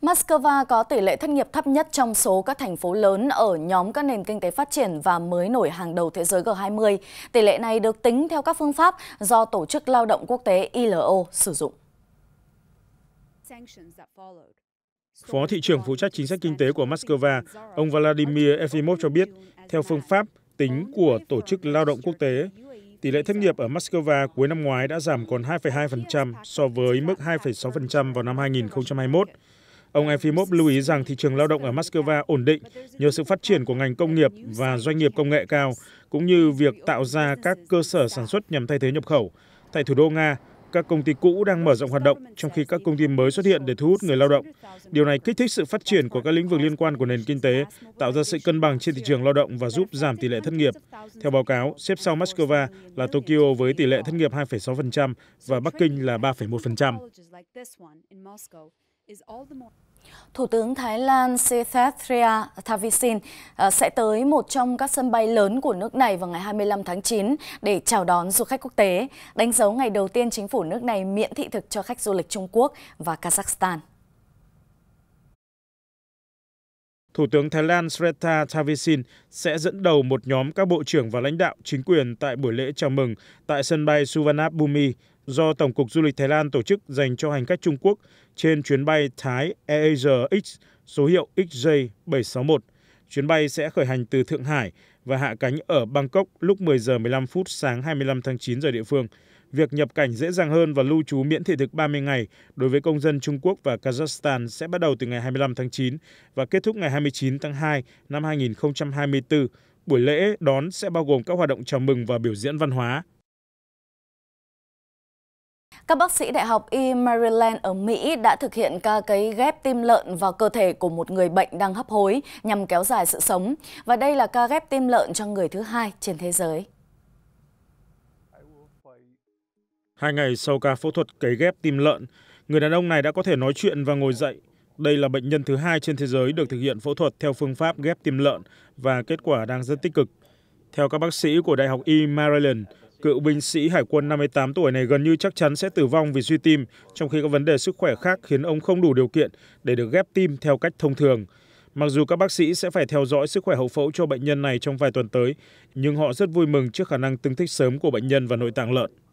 Moscow có tỷ lệ thất nghiệp thấp nhất trong số các thành phố lớn ở nhóm các nền kinh tế phát triển và mới nổi hàng đầu thế giới G20. Tỷ lệ này được tính theo các phương pháp do Tổ chức Lao động Quốc tế ILO sử dụng. Phó thị trưởng phụ trách chính sách kinh tế của Moscow, ông Vladimir Efimov cho biết, theo phương pháp tính của Tổ chức Lao động Quốc tế, tỷ lệ thất nghiệp ở Moscow cuối năm ngoái đã giảm còn 2,2% so với mức 2,6% vào năm 2021. Ông Efimov lưu ý rằng thị trường lao động ở Moscow ổn định nhờ sự phát triển của ngành công nghiệp và doanh nghiệp công nghệ cao, cũng như việc tạo ra các cơ sở sản xuất nhằm thay thế nhập khẩu. Tại thủ đô Nga, các công ty cũ đang mở rộng hoạt động, trong khi các công ty mới xuất hiện để thu hút người lao động. Điều này kích thích sự phát triển của các lĩnh vực liên quan của nền kinh tế, tạo ra sự cân bằng trên thị trường lao động và giúp giảm tỷ lệ thất nghiệp. Theo báo cáo, xếp sau Moscow là Tokyo với tỷ lệ thất nghiệp 2,6% và Bắc Kinh là 3,1%. Thủ tướng Thái Lan Sethrathria Thavisin ờ, sẽ tới một trong các sân bay lớn của nước này vào ngày 25 tháng 9 để chào đón du khách quốc tế, đánh dấu ngày đầu tiên chính phủ nước này miễn thị thực cho khách du lịch Trung Quốc và Kazakhstan. Thủ tướng Thái Lan Srettha Thavisin sẽ dẫn đầu một nhóm các bộ trưởng và lãnh đạo chính quyền tại buổi lễ chào mừng tại sân bay Suvarnabhumi do tổng cục du lịch thái lan tổ chức dành cho hành khách trung quốc trên chuyến bay thái airasia số hiệu xj 761 Chuyến bay sẽ khởi hành từ Thượng Hải và hạ cánh ở Bangkok lúc 10 giờ 15 phút sáng 25 tháng 9 giờ địa phương. Việc nhập cảnh dễ dàng hơn và lưu trú miễn thị thực 30 ngày đối với công dân Trung Quốc và Kazakhstan sẽ bắt đầu từ ngày 25 tháng 9 và kết thúc ngày 29 tháng 2 năm 2024. Buổi lễ đón sẽ bao gồm các hoạt động chào mừng và biểu diễn văn hóa. Các bác sĩ Đại học E. Maryland ở Mỹ đã thực hiện ca cấy ghép tim lợn vào cơ thể của một người bệnh đang hấp hối nhằm kéo dài sự sống. Và đây là ca ghép tim lợn cho người thứ hai trên thế giới. Hai ngày sau ca phẫu thuật cấy ghép tim lợn, người đàn ông này đã có thể nói chuyện và ngồi dậy. Đây là bệnh nhân thứ hai trên thế giới được thực hiện phẫu thuật theo phương pháp ghép tim lợn và kết quả đang rất tích cực. Theo các bác sĩ của Đại học E. Maryland, cựu binh sĩ hải quân 58 tuổi này gần như chắc chắn sẽ tử vong vì suy tim, trong khi các vấn đề sức khỏe khác khiến ông không đủ điều kiện để được ghép tim theo cách thông thường. Mặc dù các bác sĩ sẽ phải theo dõi sức khỏe hậu phẫu cho bệnh nhân này trong vài tuần tới, nhưng họ rất vui mừng trước khả năng tương thích sớm của bệnh nhân và nội tạng lợn.